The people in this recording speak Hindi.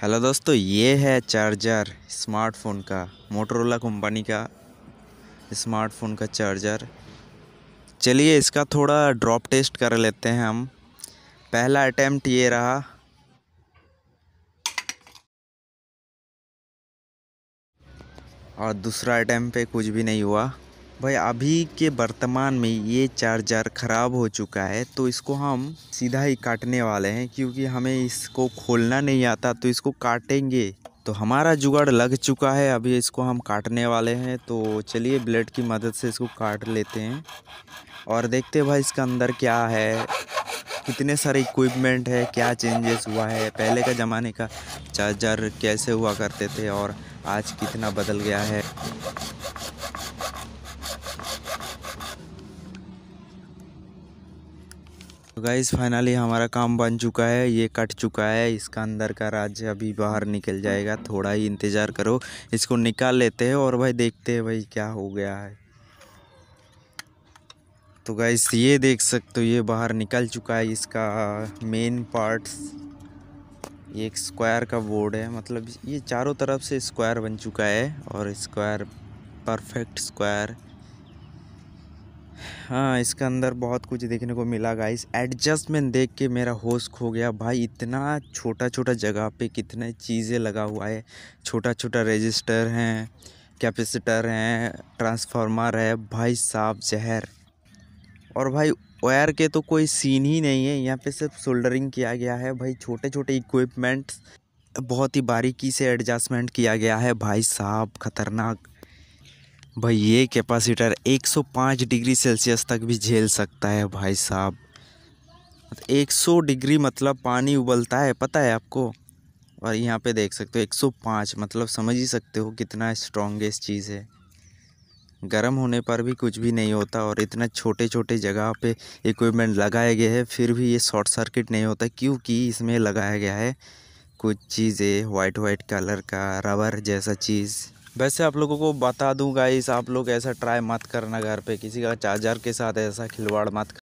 हेलो दोस्तों ये है चार्जर स्मार्टफोन का मोटरोला कंपनी का स्मार्टफोन का चार्जर चलिए इसका थोड़ा ड्रॉप टेस्ट कर लेते हैं हम पहला अटैम्प्ट ये रहा और दूसरा अटैम्प्ट पे कुछ भी नहीं हुआ भाई अभी के वर्तमान में ये चार्जर ख़राब हो चुका है तो इसको हम सीधा ही काटने वाले हैं क्योंकि हमें इसको खोलना नहीं आता तो इसको काटेंगे तो हमारा जुगाड़ लग चुका है अभी इसको हम काटने वाले हैं तो चलिए ब्लेड की मदद से इसको काट लेते हैं और देखते भाई इसका अंदर क्या है कितने सारे इक्विपमेंट है क्या चेंजेस हुआ है पहले का ज़माने का चार्जर कैसे हुआ करते थे और आज कितना बदल गया है तो गाइस फाइनली हमारा काम बन चुका है ये कट चुका है इसका अंदर का राज्य अभी बाहर निकल जाएगा थोड़ा ही इंतज़ार करो इसको निकाल लेते हैं और भाई देखते हैं भाई क्या हो गया है तो गाइस ये देख सकते हो ये बाहर निकल चुका है इसका मेन पार्ट्स ये एक स्क्वायर का बोर्ड है मतलब ये चारों तरफ से स्क्वायर बन चुका है और स्क्वायर परफेक्ट स्क्वायर हाँ इसका अंदर बहुत कुछ देखने को मिला गाइस एडजस्टमेंट देख के मेरा होश खो गया भाई इतना छोटा छोटा जगह पे कितने चीज़ें लगा हुआ है छोटा छोटा रजिस्टर हैं कैपेसिटर हैं ट्रांसफार्मर है भाई साहब जहर और भाई वायर के तो कोई सीन ही नहीं है यहाँ पे सिर्फ सोल्डरिंग किया गया है भाई छोटे छोटे इक्विपमेंट्स बहुत ही बारीकी से एडजस्टमेंट किया गया है भाई साहब खतरनाक भाई ये कैपेसिटर 105 डिग्री सेल्सियस तक भी झेल सकता है भाई साहब 100 मतलब डिग्री मतलब पानी उबलता है पता है आपको और यहाँ पे देख सकते हो 105 मतलब समझ ही सकते हो कितना स्ट्रॉन्गेस्ट चीज़ है गर्म होने पर भी कुछ भी नहीं होता और इतना छोटे छोटे जगह पे इक्विपमेंट लगाए गए हैं फिर भी ये शॉर्ट सर्किट नहीं होता क्योंकि इसमें लगाया गया है कुछ चीज़ें वाइट वाइट कलर का रबर जैसा चीज़ वैसे आप लोगों को बता दूं गाइस आप लोग ऐसा ट्राई मत करना घर पे किसी का चार्जर के साथ ऐसा खिलवाड़ मत